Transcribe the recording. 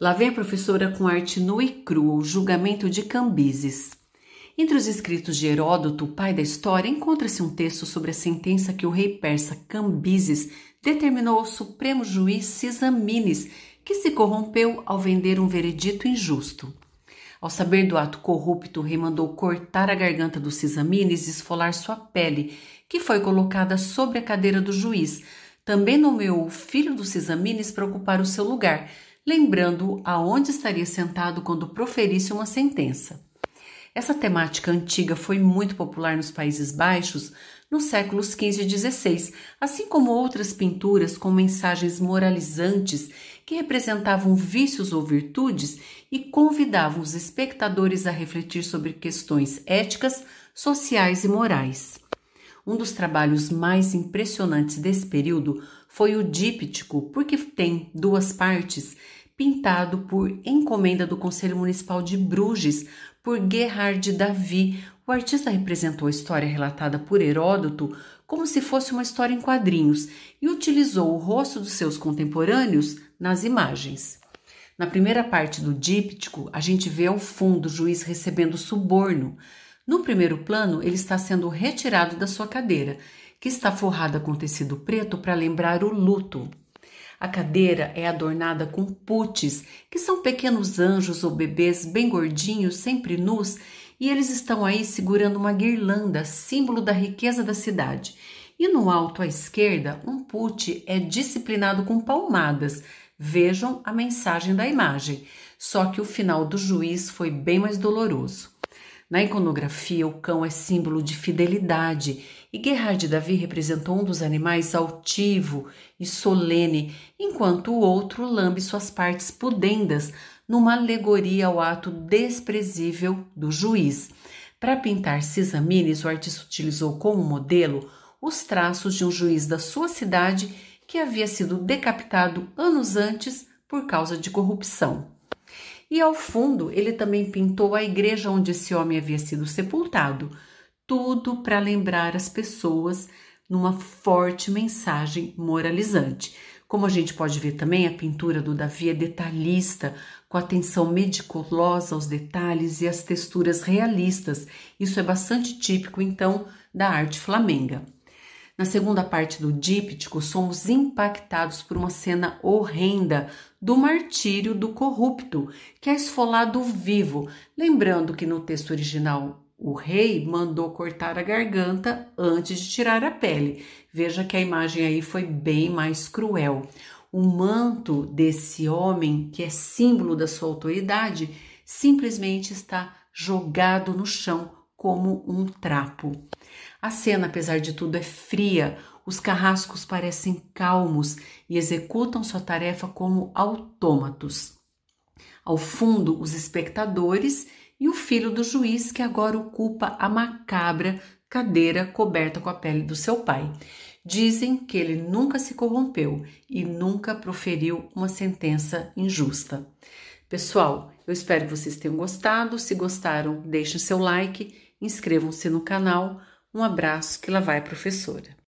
Lá vem a professora com arte nua e crua, o julgamento de Cambises. Entre os escritos de Heródoto, pai da história, encontra-se um texto sobre a sentença que o rei persa Cambises determinou ao supremo juiz Cisamines, que se corrompeu ao vender um veredito injusto. Ao saber do ato corrupto, o rei mandou cortar a garganta do Cisamines e esfolar sua pele, que foi colocada sobre a cadeira do juiz. Também nomeou o filho do Cisamines para ocupar o seu lugar, lembrando aonde estaria sentado quando proferisse uma sentença. Essa temática antiga foi muito popular nos Países Baixos nos séculos XV e XVI, assim como outras pinturas com mensagens moralizantes que representavam vícios ou virtudes e convidavam os espectadores a refletir sobre questões éticas, sociais e morais. Um dos trabalhos mais impressionantes desse período foi o díptico, porque tem duas partes pintado por encomenda do Conselho Municipal de Bruges por Gerhard Davi. O artista representou a história relatada por Heródoto como se fosse uma história em quadrinhos e utilizou o rosto dos seus contemporâneos nas imagens. Na primeira parte do díptico, a gente vê ao fundo o juiz recebendo suborno. No primeiro plano, ele está sendo retirado da sua cadeira, que está forrada com tecido preto para lembrar o luto. A cadeira é adornada com putes que são pequenos anjos ou bebês bem gordinhos, sempre nus, e eles estão aí segurando uma guirlanda, símbolo da riqueza da cidade. E no alto à esquerda, um put é disciplinado com palmadas. Vejam a mensagem da imagem. Só que o final do juiz foi bem mais doloroso. Na iconografia, o cão é símbolo de fidelidade e Gerhard Davi representou um dos animais altivo e solene, enquanto o outro lambe suas partes pudendas numa alegoria ao ato desprezível do juiz. Para pintar Cisamines, o artista utilizou como modelo os traços de um juiz da sua cidade que havia sido decapitado anos antes por causa de corrupção. E ao fundo, ele também pintou a igreja onde esse homem havia sido sepultado, tudo para lembrar as pessoas numa forte mensagem moralizante. Como a gente pode ver também, a pintura do Davi é detalhista, com atenção meticulosa aos detalhes e às texturas realistas. Isso é bastante típico, então, da arte flamenga. Na segunda parte do díptico, somos impactados por uma cena horrenda do martírio do corrupto, que é esfolado vivo. Lembrando que no texto original o rei mandou cortar a garganta antes de tirar a pele. Veja que a imagem aí foi bem mais cruel. O manto desse homem, que é símbolo da sua autoridade, simplesmente está jogado no chão, como um trapo. A cena, apesar de tudo, é fria, os carrascos parecem calmos e executam sua tarefa como autômatos. Ao fundo, os espectadores e o filho do juiz que agora ocupa a macabra cadeira coberta com a pele do seu pai. Dizem que ele nunca se corrompeu e nunca proferiu uma sentença injusta. Pessoal, eu espero que vocês tenham gostado. Se gostaram, deixem seu like Inscrevam-se no canal. Um abraço que lá vai professora.